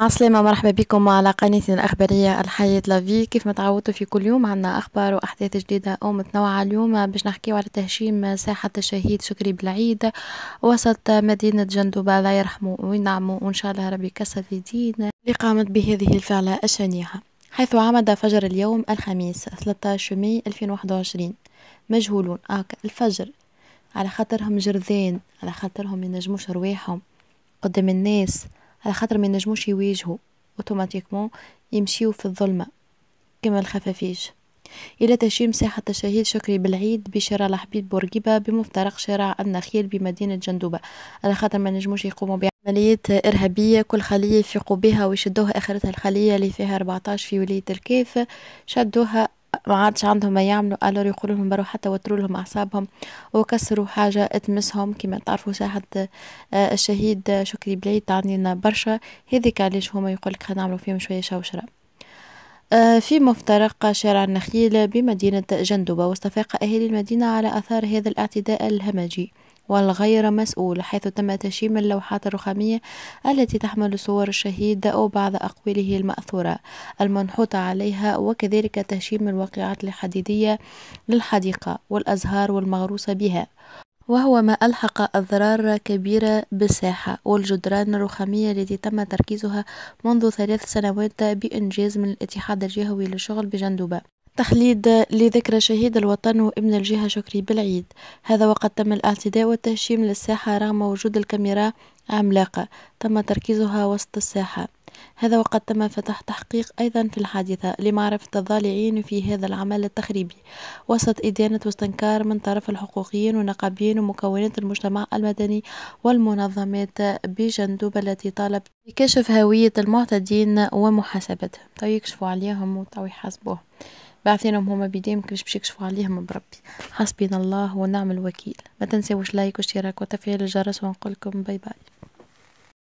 عسلامة مرحبا بكم على قناتنا الأخبارية الحياة لافي كيف ما تعودتوا في كل يوم عنا أخبار وأحداث جديدة أو متنوعة اليوم باش نحكيو على تهشيم ساحة الشهيد شكري بالعيد وسط مدينة جندوبة الله يرحمه وينعمه وإن شاء الله ربي يكسر في دين اللي قامت بهذه الفعلة الشنيعة حيث عمد فجر اليوم الخميس 13 ماي 2021 مجهولون هكا الفجر على خاطرهم جرذان على خاطرهم ينجموش رواحهم قدام الناس على خاطر ما ينجموش يواجهوا اوتوماتيكمون يمشيو في الظلمه كما الخفافيش إلى تشييد ساحة الشهيد شكري بالعيد بشارع الحبيب بورقيبة بمفترق شارع النخيل بمدينة جندوبة على خاطر ما نجموش يقوموا بعمليات إرهابية كل خلية يفيقوا بها ويشدوها آخرتها الخلية اللي فيها 14 في ولاية الكيف شدوها ما عادش عندهم ما يعملوا قالوا يقولوا لهم برو حتى وتروا لهم اعصابهم وكسروا حاجه تمسهم كما تعرفوا ساحه آه، الشهيد آه، شكري بليد تعني لنا برشا هذيك علاش هما يقول لك نعملوا فيهم شويه شوشره آه، في مفترق شارع النخيل بمدينة جندوبة واستفاق أهالي المدينة على أثار هذا الاعتداء الهمجي والغير مسؤول حيث تم تشييم اللوحات الرخامية التي تحمل صور الشهيد أو بعض أقواله المأثورة المنحوتة عليها وكذلك تشييم الواقعات الحديدية للحديقة والأزهار والمغروسة بها وهو ما ألحق أضرار كبيرة بالساحة والجدران الرخامية التي تم تركيزها منذ ثلاث سنوات بإنجاز من الاتحاد الجهوي للشغل بجندوبة تخليد لذكرى شهيد الوطن وابن الجهة شكري بالعيد هذا وقد تم الاعتداء والتهشيم للساحة رغم وجود الكاميرا عملاقة تم تركيزها وسط الساحة هذا وقد تم فتح تحقيق أيضا في الحادثة لمعرفة الضالعين في هذا العمل التخريبي وسط إدانة واستنكار من طرف الحقوقيين والنقابيين ومكونات المجتمع المدني والمنظمات بجندوب التي طالبت بكشف هوية المعتدين ومحاسبتهم تو طيب، يكشفوا عليهم وتو يحاسبوهم بعثينهم هما كيفاش باش يكشفوا عليهم بربي حسبي الله ونعم الوكيل ما تنساوش لايك واشتراك وتفعيل الجرس ونقولكم باي باي